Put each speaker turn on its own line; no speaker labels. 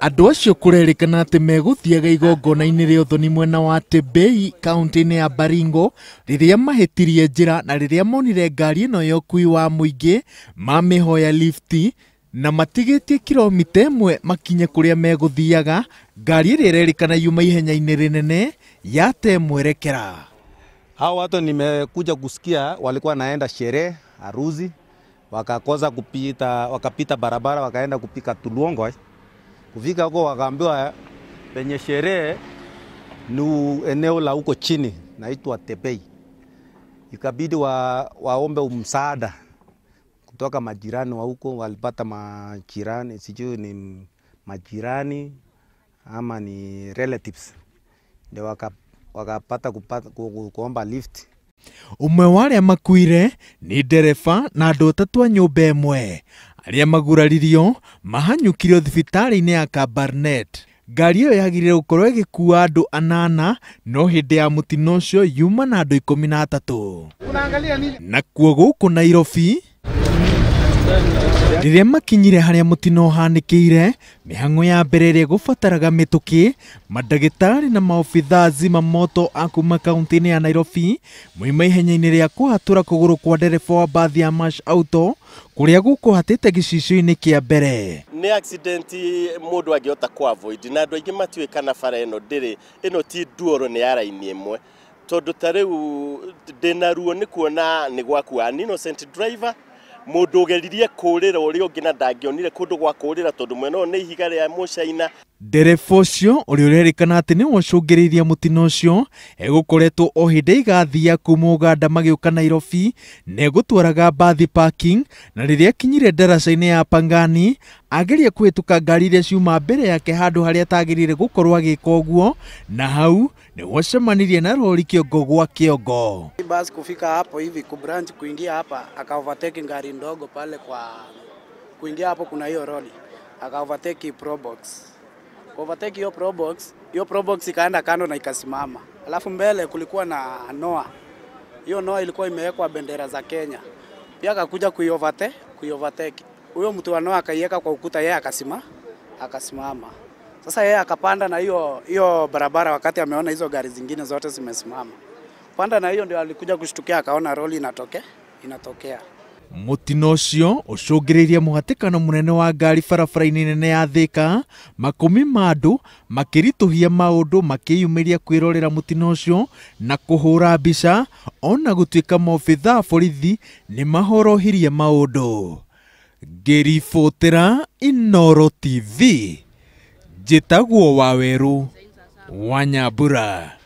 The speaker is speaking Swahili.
andå acio kå rerĩkana atä thiaga igongona-inĩ rĩa thoni mwena wa tebei kaunti-inĩ ya baringo rĩrĩa mahĩtirie njĩra na rĩrĩa monire ngari ĩno ya ũkui wa mũingĩ mamĩhoya lifti na matigĩtie kiromita ĩmwe makinye kũrĩa megũthiaga ngari ĩrĩa ĩrerĩkana yuma ihenya-inĩ rĩnene yate mwerekera
hao watu nimekuja kusikia walikuwa naenda sherehe aruzi wakakosa kupita, wakapita barabara wakaenda kupika Tulongo. Eh. Kufika huko wakaambiwa eh, penye sherehe ni eneo la huko chini naitwa Tebei, ikabidi wa, waombe umsaada kutoka majirani wa huko. Walipata majirani, sijui ni majirani ama ni relatives, ndio wakapata waka kuomba lift
umwe wa arĩa makuire nĩ ndereba na andũ atatũ a nyũmba ĩmwe arĩa maguraririo mahanyũkirio thibitarĩ-inĩ ya Kabarnet ngari ĩyo yagĩrĩire gũkorũo ĩgĩkuua andũ anana no hĩndĩ ya mũtino ũcio yuma na andũ ikũmi na atatũ nakuo gũkũ Nairobi riria makinyire haria mutino uhanikiire mihango ya mbere iria gubataraga mituki madagitari na maobithaa zima moto akuma kaunti-ini ya nairobi moima ihenya-ini ria kuhatura kuguru kwa ndereba wa mbathi ya mash auto kuria gukuhatite gicicio-ini kia mbere
ni accident mundu angihota ku avoid na andu aingi matiwe kana bara ino ndiri ino ti nduoro ni ya raini imwe tondu ta riu ndina naruo ni kuona ni gwaku an innocent driver mudogeririe kurira uri ungi na ndangionire kundu gwa kurira tondu mwena uyu ni ihiga ria mucaina
ndereba ũcio ũrĩa ũrerĩkana atĩ nĩwe ũcũngĩrĩirie mũtino ũcio egũkoretwo o hĩndĩ ĩgathia kuma ũganda magĩũka nairobi na egũtwaraga bathi parking na rĩrĩa akinyire ndaraca-inĩ ya pangani ageria kũhĩtũka ngari iria ciuma mbere yake handũ harĩa atagĩrĩire gũkorwo agĩka ũguo na hau nĩho acemanirie na rori kĩongo gwa kĩongo.
Basi kufika hapo hivi kubranch kuingia hapa akaovertake ngari ndogo pale kwa kuingia hapo kuna hiyo roli akaovertake probox overtake hiyo box, hiyo box ikaenda kando na ikasimama, alafu mbele kulikuwa na noa. Hiyo noa ilikuwa imewekwa bendera za Kenya, pia akakuja ku kuiovertake. Huyo mtu wa noa akaiweka kwa ukuta, yeye akasima akasimama. Sasa yeye akapanda na hiyo hiyo barabara, wakati ameona hizo gari zingine zote zimesimama, panda na hiyo ndio alikuja kushtukia, akaona roli inatokea inatokea
mutino ucio ucungiriirie muhatikano munene wa ngari barabara-ini nene ya thika makumi ma andu makirituhia maundu makiyumiria kwirorera mutino ucio na kuhura mbica ona gutuika maobitha a borithi ni mahorohirie maundu ngiributira inoro tv njitagwo waweru wanyambura